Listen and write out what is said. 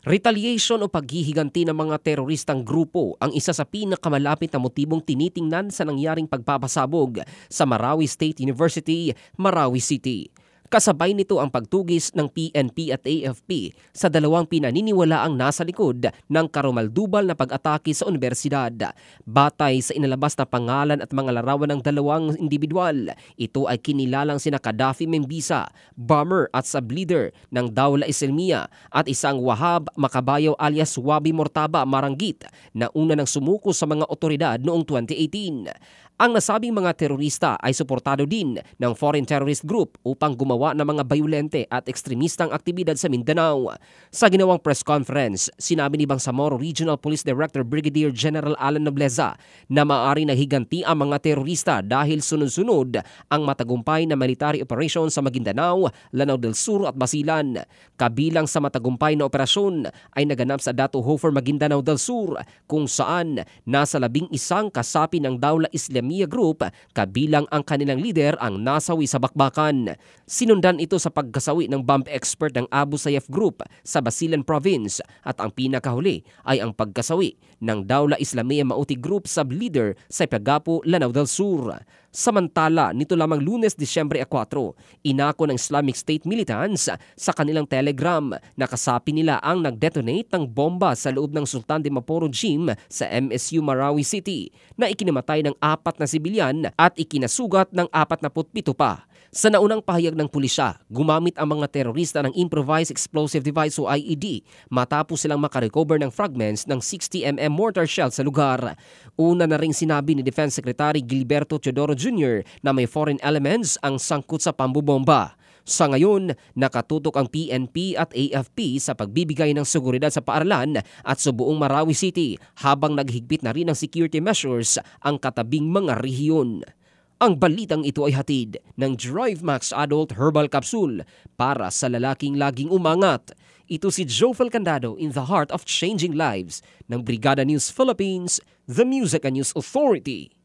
Retaliation o paghihiganti ng mga teroristang grupo ang isa sa pinakamalapit na motibong tinitingnan sa nangyaring pagpapasabog sa Marawi State University, Marawi City. Kasabay nito ang pagtugis ng PNP at AFP sa dalawang pinaniniwalaang nasa likod ng karumal-dubal na pag-atake sa universidad. Batay sa inalabas na pangalan at mga larawan ng dalawang individual, ito ay kinilalang sina Kadafi Membisa, bomber at sub-leader ng Dawla Islamiya at isang Wahab Makabayo alias Wabi Mortaba Maranggit na una nang sumuko sa mga otoridad noong 2018. Ang nasabing mga terorista ay suportado din ng foreign terrorist group upang gumawa ng mga bayulente at ekstremistang aktibidad sa Mindanao. Sa ginawang press conference, sinabi ni Bangsamoro Regional Police Director Brigadier General Alan Nobleza na maaari higanti ang mga terorista dahil sunod-sunod ang matagumpay na military operation sa Maguindanao, Lanao del Sur at Basilan. Kabilang sa matagumpay na operasyon ay naganap sa Datu Hofer Maguindanao del Sur kung saan nasa labing isang kasapi ng Daula Islam Jamia Group kabilang ang kanilang leader ang nasawi sa bakbakan. Sinundan ito sa pagkasawi ng bomb expert ng Abu Sayyaf Group sa Basilan Province at ang pinakahuli ay ang pagkasawi ng Dawla Islamiyah Mauti Group sub-leader sa Pagapo, Lanao del Sur. Samantala, nito lamang lunes, Disyembre 4, inako ng Islamic State militants sa kanilang telegram na kasapi nila ang nagdetonate ng bomba sa loob ng Sultan de Maporo Gym sa MSU Marawi City na ikinamatay ng apat na sibilyan at ikinasugat ng 47 pa. Sa naunang pahayag ng pulisya, gumamit ang mga terorista ng Improvised Explosive Device o IED matapos silang makarecover ng fragments ng 60mm mortar shell sa lugar. Una na ring sinabi ni Defense Secretary Gilberto Teodoro Jr. na may foreign elements ang sangkot sa pambobomba. Sa ngayon, nakatutok ang PNP at AFP sa pagbibigay ng seguridad sa paaralan at sa buong Marawi City habang naghigpit na rin ang security measures ang katabing mga rehiyon. Ang balitang ito ay hatid ng Drive Max Adult Herbal Capsule para sa lalaking laging umangat. Ito si Joe Candado in the heart of changing lives ng Brigada News Philippines, The Music and News Authority.